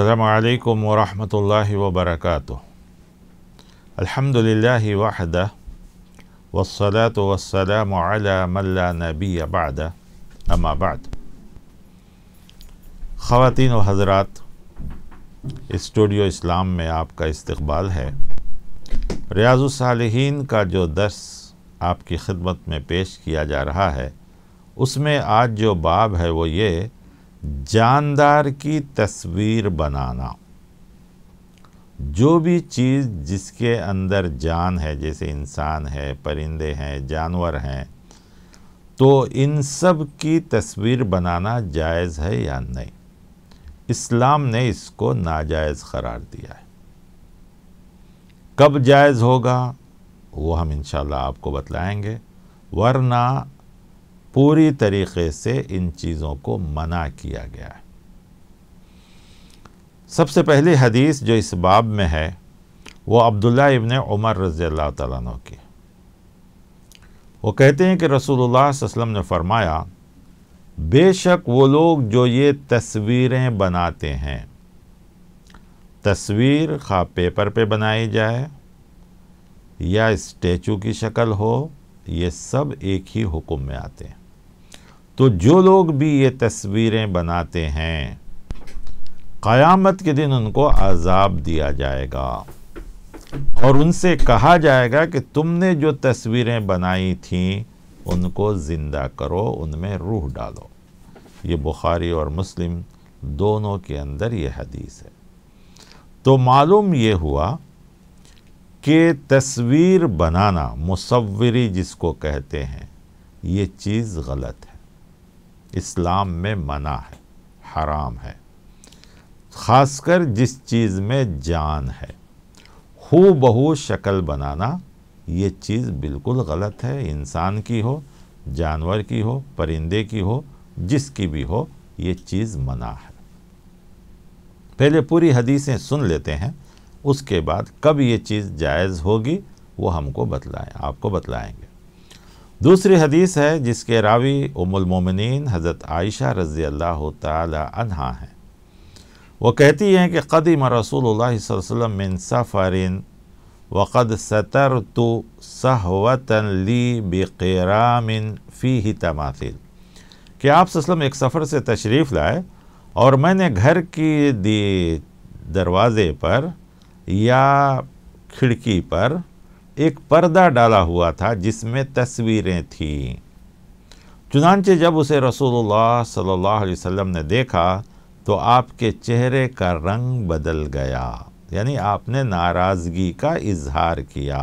अल्लाम वरहमल वबरक अल्हम्दुलिल्लाहि वहदा वसलात वसलाम मल्ला नबी अबाद अमाबाद ख़वान हज़रात स्टूडियो इस्लाम में आपका इस्तबाल है रियाज़ुलसालहीन का जो दर्स आपकी खिदमत में पेश किया जा रहा है उसमें आज जो बाब है वो ये जानदार की तस्वीर बनाना जो भी चीज़ जिसके अंदर जान है जैसे इंसान है परिंदे हैं जानवर हैं तो इन सब की तस्वीर बनाना जायज़ है या नहीं इस्लाम ने इसको नाजायज़ करार दिया है कब जायज़ होगा वो हम इन आपको बतलाएंगे वरना पूरी तरीके से इन चीज़ों को मना किया गया है सबसे पहली हदीस जो इस बाब में है वो अब्दुल्ला इब्ने उमर रज़ी अल्लाह तु की वो कहते हैं कि रसूलुल्लाह वसम ने फरमाया बेशक वो लोग जो ये तस्वीरें बनाते हैं तस्वीर खा पेपर पे बनाई जाए या स्टैचू की शक्ल हो ये सब एक ही हुक्म में आते हैं तो जो लोग भी ये तस्वीरें बनाते हैं क़यामत के दिन उनको अजाब दिया जाएगा और उनसे कहा जाएगा कि तुमने जो तस्वीरें बनाई थीं उनको ज़िंदा करो उनमें रूह डालो ये बुखारी और मुस्लिम दोनों के अंदर ये हदीस है तो मालूम ये हुआ कि तस्वीर बनाना मुसवरी जिसको कहते हैं ये चीज़ गलत है इस्लाम में मना है हराम है खासकर जिस चीज़ में जान है हो बहू शक्ल बनाना ये चीज़ बिल्कुल गलत है इंसान की हो जानवर की हो परिंदे की हो जिसकी भी हो ये चीज़ मना है पहले पूरी हदीसें सुन लेते हैं उसके बाद कब ये चीज़ जायज़ होगी वो हमको बतलाएं आपको बतलाएंगे दूसरी हदीस है जिसके रावी उमुलमोमिन हज़रत आयशा रज़ी अल्लाह तहा हैं वो कहती हैं कि कदीम रसूल वसम मिन सफ़रिन वक़द सतर तो सहवतन ली बेरामिन फ़ी ही तमाथिल कि आप वसलम एक सफ़र से तशरीफ़ लाए और मैंने घर की दी दरवाज़े पर या खिड़की पर एक पर्दा डाला हुआ था जिसमें तस्वीरें थीं चुनानचे जब उसे रसूलुल्लाह सल्लल्लाहु अलैहि वसल्लम ने देखा तो आपके चेहरे का रंग बदल गया यानी आपने नाराज़गी का इजहार किया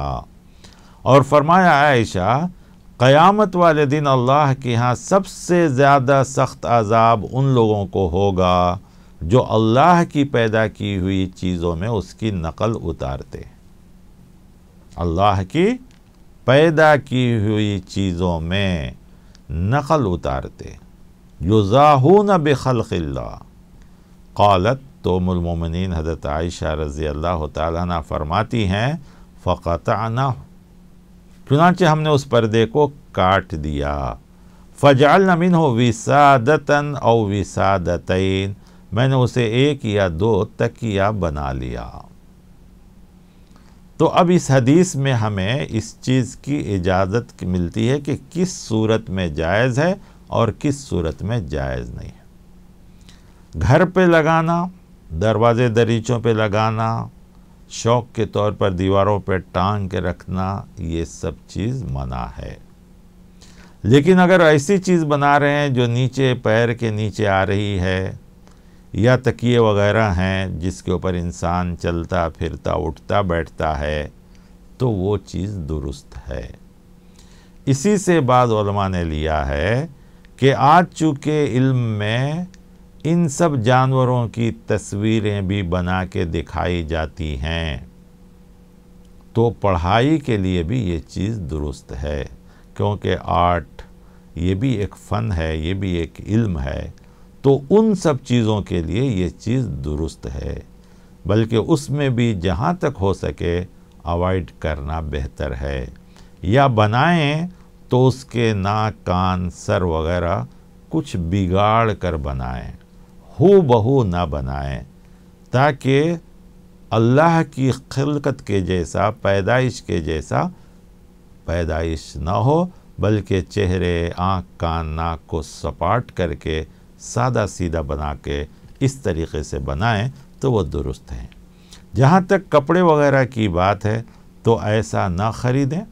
और फरमाया आयशा क़यामत वाले दिन अल्लाह के यहाँ सबसे ज़्यादा सख्त अजाब उन लोगों को होगा जो अल्लाह की पैदा की हुई चीज़ों में उसकी नकल उतारते हैं अल्लाह की पैदा की हुई चीज़ों में नकल उतारते न बखलखल्ला कौलत तो मुलमोमिन हज़रत आयशा रज़ी अल्लाह ताली फरमाती हैं आना चुनाचे हमने उस पर्दे को काट दिया फ़जाल नमिन हो विसादतन और विसादतन मैंने उसे एक या दो तकिया बना लिया तो अब इस हदीस में हमें इस चीज़ की इजाज़त मिलती है कि किस सूरत में जायज़ है और किस सूरत में जायज़ नहीं है घर पे लगाना दरवाज़े दरीचों पे लगाना शौक़ के तौर पर दीवारों पर टांग के रखना ये सब चीज़ मना है लेकिन अगर ऐसी चीज़ बना रहे हैं जो नीचे पैर के नीचे आ रही है या तकिए वगैरह हैं जिसके ऊपर इंसान चलता फिरता उठता बैठता है तो वो चीज़ दुरुस्त है इसी से बाद ने लिया है कि आज चूँकि इल्म में इन सब जानवरों की तस्वीरें भी बना के दिखाई जाती हैं तो पढ़ाई के लिए भी ये चीज़ दुरुस्त है क्योंकि आर्ट ये भी एक फ़न है ये भी एक इल्म है तो उन सब चीज़ों के लिए ये चीज़ दुरुस्त है बल्कि उसमें भी जहाँ तक हो सके अवॉइड करना बेहतर है या बनाएं तो उसके नाक कान सर वगैरह कुछ बिगाड़ कर बनाएं हो बहू ना बनाएं ताकि अल्लाह की खिलकत के जैसा पैदाइश के जैसा पैदाइश ना हो बल्कि चेहरे आँख कान नाक को सपाट करके सादा सीधा बना के इस तरीके से बनाएं तो वो दुरुस्त हैं जहाँ तक कपड़े वगैरह की बात है तो ऐसा ना ख़रीदें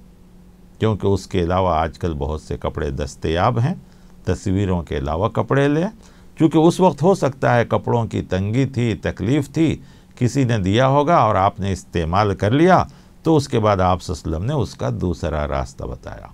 क्योंकि उसके अलावा आजकल बहुत से कपड़े दस्तयाब हैं तस्वीरों के अलावा कपड़े लें क्योंकि उस वक्त हो सकता है कपड़ों की तंगी थी तकलीफ़ थी किसी ने दिया होगा और आपने इस्तेमाल कर लिया तो उसके बाद आप ने उसका दूसरा रास्ता बताया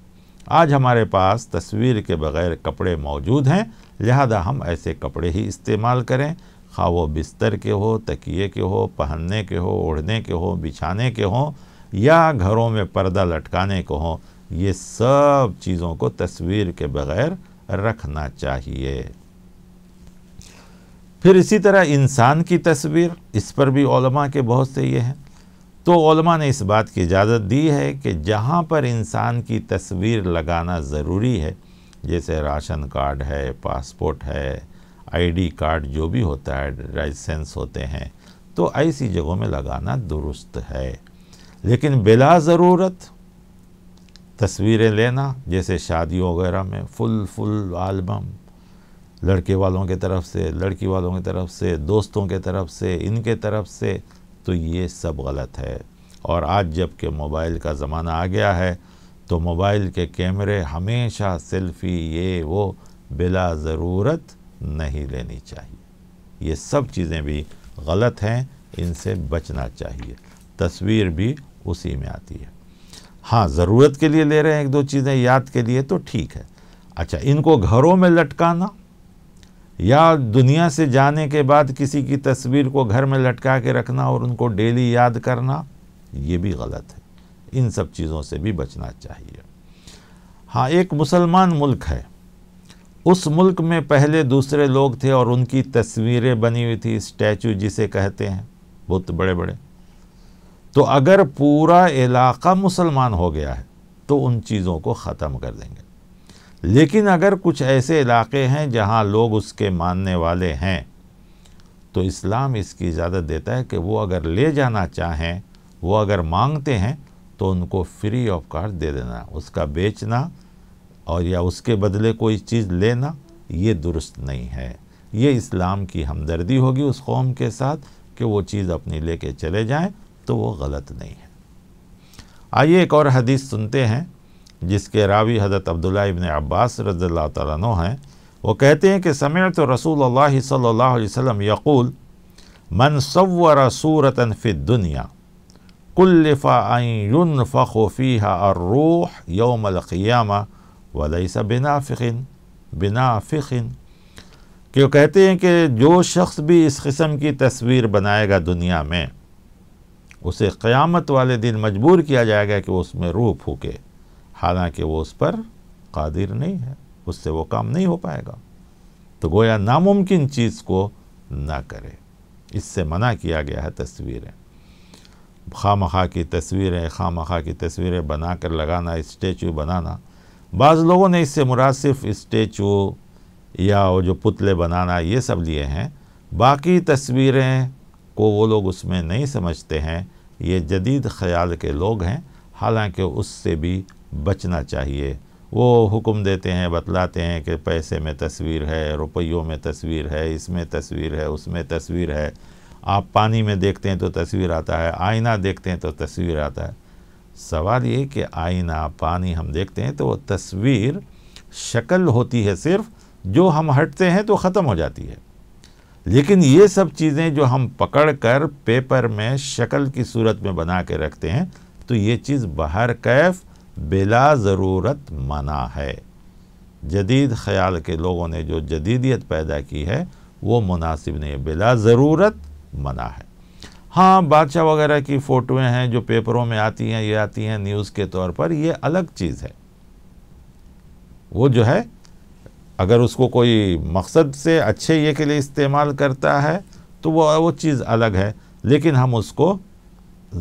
आज हमारे पास तस्वीर के बगैर कपड़े मौजूद हैं लिहाजा हम ऐसे कपड़े ही इस्तेमाल करें खा वो बिस्तर के हो तकिए के हो पहनने के हो ओढ़ने के हो बिछाने के हों या घरों में पर्दा लटकाने को हों ये सब चीज़ों को तस्वीर के बगैर रखना चाहिए फिर इसी तरह इंसान की तस्वीर इस पर भी ओलमा के बहुत से ये हैं तो ने इस बात की इजाज़त दी है कि जहाँ पर इंसान की तस्वीर लगाना ज़रूरी है जैसे राशन कार्ड है पासपोर्ट है आईडी कार्ड जो भी होता है लाइसेंस होते हैं तो ऐसी जगहों में लगाना दुरुस्त है लेकिन बिला ज़रूरत तस्वीरें लेना जैसे शादियों वगैरह में फुल फुल आलबम लड़के वालों के तरफ से लड़की वालों की तरफ से दोस्तों के तरफ से इनके तरफ से तो ये सब गलत है और आज जब के मोबाइल का ज़माना आ गया है तो मोबाइल के कैमरे हमेशा सेल्फ़ी ये वो बिला ज़रूरत नहीं लेनी चाहिए ये सब चीज़ें भी गलत हैं इनसे बचना चाहिए तस्वीर भी उसी में आती है हाँ ज़रूरत के लिए ले रहे हैं एक दो चीज़ें याद के लिए तो ठीक है अच्छा इनको घरों में लटकाना या दुनिया से जाने के बाद किसी की तस्वीर को घर में लटका के रखना और उनको डेली याद करना ये भी गलत है इन सब चीज़ों से भी बचना चाहिए हाँ एक मुसलमान मुल्क है उस मुल्क में पहले दूसरे लोग थे और उनकी तस्वीरें बनी हुई थी स्टैचू जिसे कहते हैं बहुत बड़े बड़े तो अगर पूरा इलाका मुसलमान हो गया है तो उन चीज़ों को ख़त्म कर देंगे लेकिन अगर कुछ ऐसे इलाके हैं जहां लोग उसके मानने वाले हैं तो इस्लाम इसकी इजाज़त देता है कि वो अगर ले जाना चाहें वो अगर मांगते हैं तो उनको फ्री ऑफ कास्ट दे देना उसका बेचना और या उसके बदले कोई चीज़ लेना ये दुरुस्त नहीं है ये इस्लाम की हमदर्दी होगी उस कौम के साथ कि वो चीज़ अपनी लेके चले जाएं तो वो गलत नहीं है आइए एक और हदीस सुनते हैं जिसके रावी हज़रत अब्दुल्ला इबन अब्बास रज़ी तु हैं वो कहते हैं कि समय तो रसूल सल्ला वसम यक़ूल मन सूरत सूरतन दुनिया कुल्लफ़ा आयुन फ़ोफ़ी और रूह योमलक़ियामा सा बिना फ़िकिन बिना फ़िकिन कि वो कहते हैं कि जो शख्स भी इस किस्म की तस्वीर बनाएगा दुनिया में उसे क़यामत वाले दिन मजबूर किया जाएगा कि उसमें रूह फूके हालांकि वो उस पर कादिर नहीं है उससे वो काम नहीं हो पाएगा तो गोया नामुमकिन चीज़ को ना करे इससे मना किया गया है तस्वीरें खाम खा की तस्वीरें खाम खा की तस्वीरें बना कर लगाना स्टेचू बनाना बाज़ लोगों ने इससे मुरासिफ़ स्टेचू या वो जो पुतले बनाना ये सब लिए हैं बाकी तस्वीरें को वो लोग उसमें नहीं समझते हैं ये जदीद ख्याल के लोग हैं हालांकि उससे भी बचना चाहिए वो हुक्म देते हैं बतलाते हैं कि पैसे में तस्वीर है रुपयों में तस्वीर है इसमें तस्वीर है उसमें तस्वीर है आप पानी में देखते हैं तो तस्वीर आता है आईना देखते हैं तो तस्वीर आता है सवाल ये कि आईना पानी हम देखते हैं तो वो तस्वीर शक्ल होती है सिर्फ जो हम हटते हैं तो ख़त्म हो जाती है लेकिन ये सब चीज़ें जो हम पकड़ कर पेपर में शक्ल की सूरत में बना के रखते हैं तो ये चीज़ बाहर कैफ़ बिला ज़रूरत मना है जदीद ख्याल के लोगों ने जो जदीदियत पैदा की है वो मुनासिब नहीं है बिला ज़रूरत मना है हाँ बादशाह वगैरह की फ़ोटोएँ हैं जो पेपरों में आती हैं ये आती हैं न्यूज़ के तौर पर ये अलग चीज़ है वो जो है अगर उसको कोई मकसद से अच्छे ये के लिए इस्तेमाल करता है तो वो वो चीज़ अलग है लेकिन हम उसको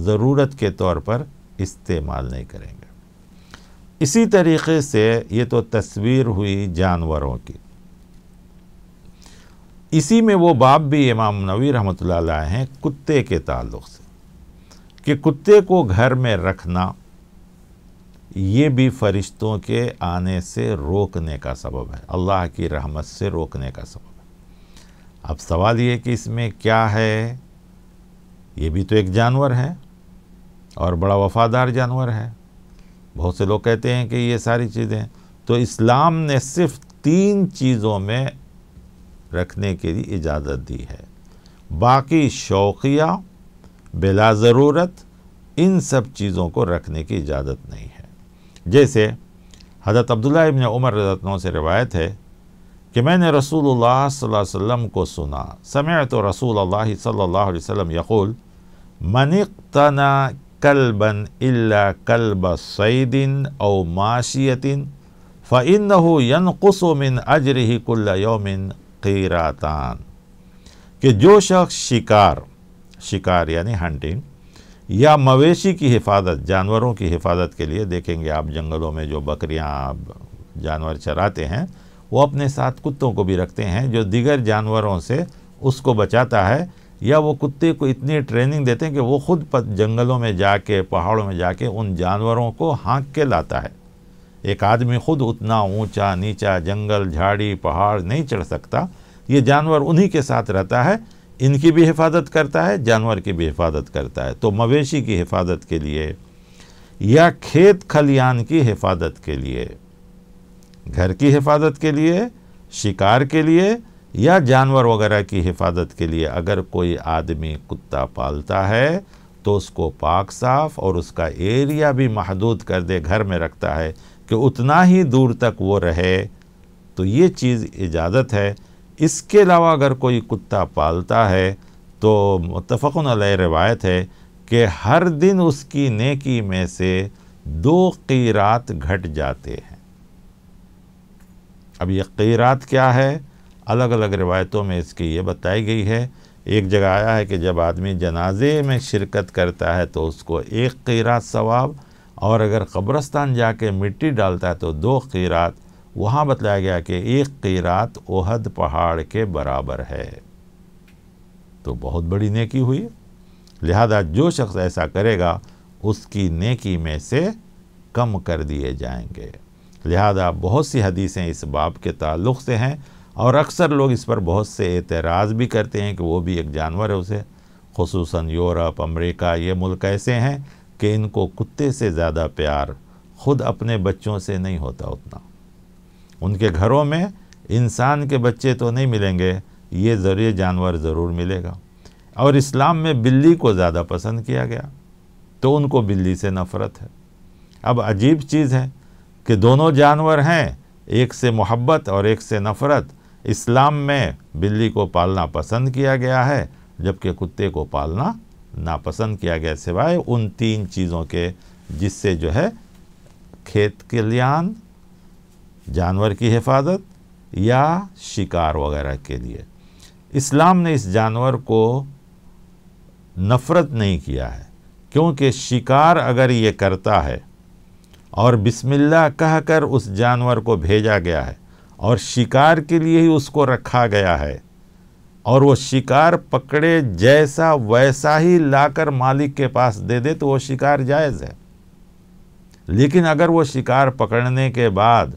ज़रूरत के तौर पर इस्तेमाल नहीं करेंगे इसी तरीके से ये तो तस्वीर हुई जानवरों की इसी में वो बाप भी इमाम नवी रहमत हैं कुत्ते के ताल्लुक से कि कुत्ते को घर में रखना ये भी फरिश्तों के आने से रोकने का सबब है अल्लाह की रहमत से रोकने का सबब है अब सवाल ये कि इसमें क्या है ये भी तो एक जानवर है और बड़ा वफादार जानवर है बहुत से लोग कहते हैं कि ये सारी चीज़ें तो इस्लाम ने सिर्फ तीन चीज़ों में रखने के लिए इजाज़त दी है बाकी शौकिया बिला ज़रूरत इन सब चीज़ों को रखने की इजाज़त नहीं है जैसे हज़रत अब्दुल्ला इबन उमर रजतनों से रिवायत है कि मैंने रसूल वसम को सुना समय तो रसूल सल्ला वसम यकुल मनिक तना कलबन इल्ला कलब सईदिन और माशियतिन फ़िन यन कसमिन अजर ही कुल्लयोमिन कीरातान कि जो शख्स शिकार शिकार यानी हंटिंग या मवेशी की हिफाजत जानवरों की हिफाजत के लिए देखेंगे आप जंगलों में जो बकरियां जानवर चराते हैं वो अपने साथ कुत्तों को भी रखते हैं जो दिगर जानवरों से उसको बचाता है या वो कुत्ते को इतनी ट्रेनिंग देते हैं कि वो खुद जंगलों में जाके पहाड़ों में जाके उन जानवरों को हाँक के लाता है एक आदमी खुद उतना ऊंचा नीचा जंगल झाड़ी पहाड़ नहीं चढ़ सकता ये जानवर उन्हीं के साथ रहता है इनकी भी हिफाजत करता है जानवर की भी हिफाजत करता है तो मवेशी की हिफाजत के लिए या खेत खलियान की हिफाजत के लिए घर की हिफाजत के लिए शिकार के लिए या जानवर वगैरह की हिफाजत के लिए अगर कोई आदमी कुत्ता पालता है तो उसको पाक साफ और उसका एरिया भी महदूद कर दे घर में रखता है कि उतना ही दूर तक वो रहे तो ये चीज़ इजाज़त है इसके अलावा अगर कोई कुत्ता पालता है तो मुतफ़न रवायत है कि हर दिन उसकी नेकी में से दो क़ीरात घट जाते हैं अब ये क़ीरात क्या है अलग अलग रिवायतों में इसकी ये बताई गई है एक जगह आया है कि जब आदमी जनाजे में शिरकत करता है तो उसको एक खीरात सवाब और अगर कब्रस्तान जाके मिट्टी डालता है तो दो खीरात वहाँ बताया गया कि एक क़ीरात ओहद पहाड़ के बराबर है तो बहुत बड़ी नेकी हुई लिहाजा जो शख्स ऐसा करेगा उसकी नेकी में से कम कर दिए जाएंगे लिहाजा बहुत सी हदीसें इस बाब के ताल्लुक़ से हैं और अक्सर लोग इस पर बहुत से एतराज़ भी करते हैं कि वो भी एक जानवर है उसे खसूस यूरोप अमेरिका ये मुल्क ऐसे हैं कि इनको कुत्ते से ज़्यादा प्यार खुद अपने बच्चों से नहीं होता उतना उनके घरों में इंसान के बच्चे तो नहीं मिलेंगे ये ज़रिए जानवर ज़रूर मिलेगा और इस्लाम में बिल्ली को ज़्यादा पसंद किया गया तो उनको बिल्ली से नफ़रत है अब अजीब चीज़ है कि दोनों जानवर हैं एक से मोहब्बत और एक से नफ़रत इस्लाम में बिल्ली को पालना पसंद किया गया है जबकि कुत्ते को पालना नापसंद किया गया सिवाय उन तीन चीज़ों के जिससे जो है खेत कल्याण जानवर की हिफाजत या शिकार वगैरह के लिए इस्लाम ने इस जानवर को नफ़रत नहीं किया है क्योंकि शिकार अगर ये करता है और बिस्मिल्लाह कहकर उस जानवर को भेजा गया है और शिकार के लिए ही उसको रखा गया है और वो शिकार पकड़े जैसा वैसा ही लाकर मालिक के पास दे दे तो वो शिकार जायज़ है लेकिन अगर वो शिकार पकड़ने के बाद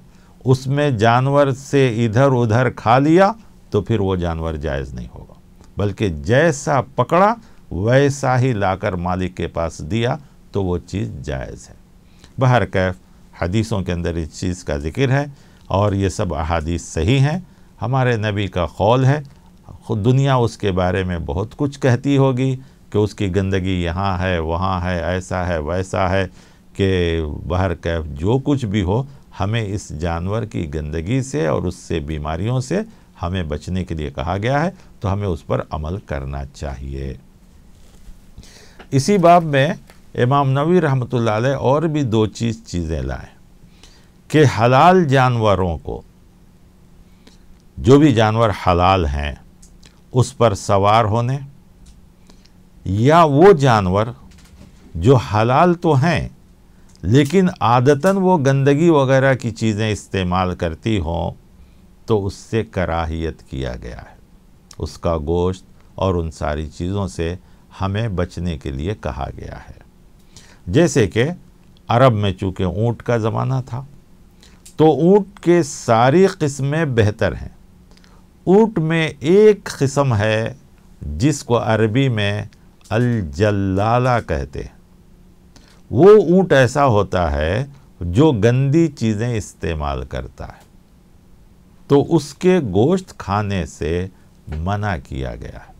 उसमें जानवर से इधर उधर खा लिया तो फिर वो जानवर जायज़ नहीं होगा बल्कि जैसा पकड़ा वैसा ही लाकर मालिक के पास दिया तो वो चीज़ जायज़ है बहर कैफ हदीसों के अंदर इस चीज़ का जिक्र है और ये सब अहादीस सही हैं हमारे नबी का कौल है खुद दुनिया उसके बारे में बहुत कुछ कहती होगी कि उसकी गंदगी यहाँ है वहाँ है ऐसा है वैसा है कि बाहर का जो कुछ भी हो हमें इस जानवर की गंदगी से और उससे बीमारियों से हमें बचने के लिए कहा गया है तो हमें उस पर अमल करना चाहिए इसी बाब में इमाम नवी रहमत और भी दो चीज़ चीज़ें लाएँ कि हलाल जानवरों को जो भी जानवर हलाल हैं उस पर सवार होने या वो जानवर जो हलाल तो हैं लेकिन आदतन वो गंदगी वगैरह की चीज़ें इस्तेमाल करती हों तो उससे कराहियत किया गया है उसका गोश्त और उन सारी चीज़ों से हमें बचने के लिए कहा गया है जैसे कि अरब में चूँकि ऊँट का ज़माना था तो ऊँट के सारी किस्में बेहतर हैं ऊँट में एक किस्म है जिसको अरबी में अलजल्लाला कहते हैं वो ऊँट ऐसा होता है जो गंदी चीज़ें इस्तेमाल करता है तो उसके गोश्त खाने से मना किया गया है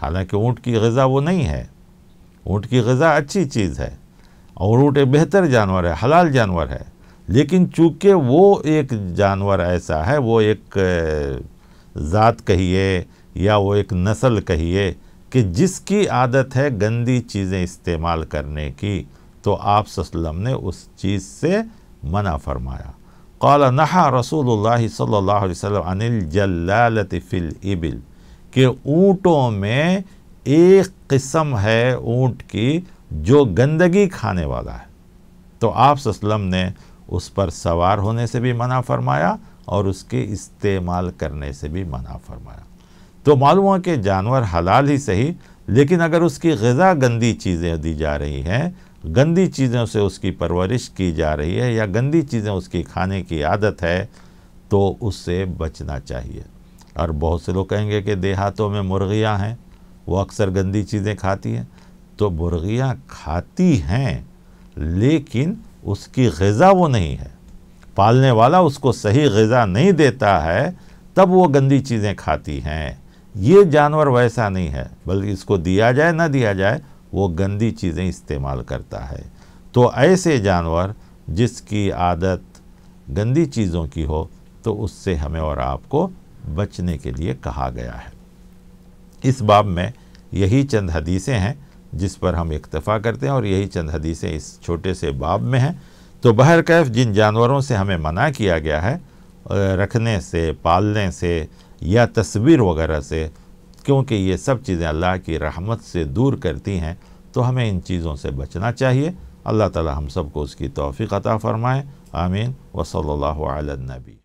हालांकि ऊँट की गज़ा वो नहीं है ऊँट की गज़ा अच्छी चीज़ है और ऊँट एक बेहतर जानवर है हलाल जानवर है लेकिन चूंकि वो एक जानवर ऐसा है वो एक ज़ात कहिए या वो एक नस्ल कहिए कि जिसकी आदत है गंदी चीज़ें इस्तेमाल करने की तो आप सल्लम ने उस चीज़ से मना फरमाया कौल नहा रसूल सल्ला वसम अनिल जल्लालत इबिल के ऊँटों में एक किस्म है ऊँट की जो गंदगी खाने वाला है तो आप ने उस पर सवार होने से भी मना फरमाया और उसके इस्तेमाल करने से भी मना फरमाया तो मालूम हुआ कि जानवर हलाल ही सही लेकिन अगर उसकी गज़ा गंदी चीज़ें दी जा रही हैं गंदी चीज़ों से उसकी परवरिश की जा रही है या गंदी चीज़ें उसकी खाने की आदत है तो उससे बचना चाहिए और बहुत से लोग कहेंगे कि देहातों में मुर्गियाँ हैं वो अक्सर गंदी चीज़ें खाती हैं तो मुर्गियाँ खाती हैं लेकिन उसकी गज़ा वो नहीं है पालने वाला उसको सही गज़ा नहीं देता है तब वो गंदी चीज़ें खाती हैं ये जानवर वैसा नहीं है बल्कि इसको दिया जाए ना दिया जाए वो गंदी चीज़ें इस्तेमाल करता है तो ऐसे जानवर जिसकी आदत गंदी चीज़ों की हो तो उससे हमें और आपको बचने के लिए कहा गया है इस बाब में यही चंद हदीसें हैं जिस पर हम इक्तफ़ा करते हैं और यही चंद हदीसें इस छोटे से बाब में हैं तो बहर कैफ जिन जानवरों से हमें मना किया गया है रखने से पालने से या तस्वीर वगैरह से क्योंकि ये सब चीज़ें अल्लाह की रहमत से दूर करती हैं तो हमें इन चीज़ों से बचना चाहिए अल्लाह ताला हम सबको उसकी तोफ़ी अता फ़रमाए आमीन वसल्ला नबी